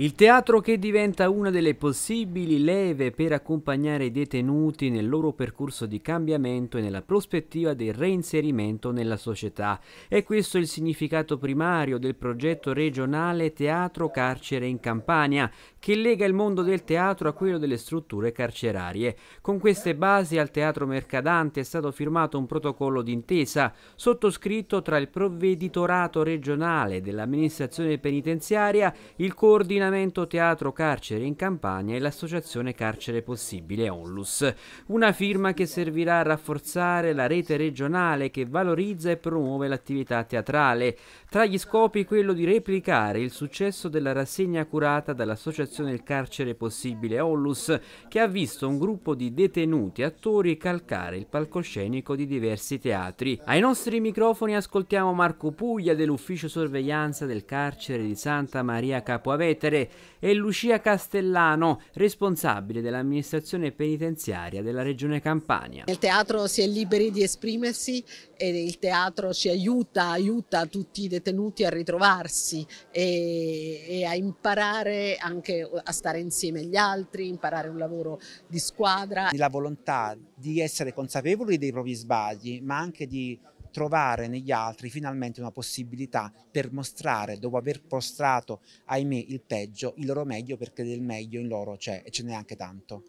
Il teatro che diventa una delle possibili leve per accompagnare i detenuti nel loro percorso di cambiamento e nella prospettiva del reinserimento nella società. E questo è il significato primario del progetto regionale Teatro Carcere in Campania, che lega il mondo del teatro a quello delle strutture carcerarie. Con queste basi al Teatro Mercadante è stato firmato un protocollo d'intesa sottoscritto tra il provveditorato regionale dell'amministrazione penitenziaria, il coordinamento Ordinamento Teatro Carcere in Campania e l'Associazione Carcere Possibile Onlus. Una firma che servirà a rafforzare la rete regionale che valorizza e promuove l'attività teatrale. Tra gli scopi quello di replicare il successo della rassegna curata dall'Associazione Il Carcere Possibile Onlus che ha visto un gruppo di detenuti attori calcare il palcoscenico di diversi teatri. Ai nostri microfoni ascoltiamo Marco Puglia dell'ufficio sorveglianza del carcere di Santa Maria Capoavetere Fiere e Lucia Castellano, responsabile dell'amministrazione penitenziaria della Regione Campania. Il teatro si è liberi di esprimersi e il teatro ci aiuta, aiuta tutti i detenuti a ritrovarsi e, e a imparare anche a stare insieme agli altri, imparare un lavoro di squadra. La volontà di essere consapevoli dei propri sbagli, ma anche di trovare negli altri finalmente una possibilità per mostrare, dopo aver prostrato, ahimè, il peggio, il loro meglio, perché del meglio in loro c'è e ce n'è anche tanto.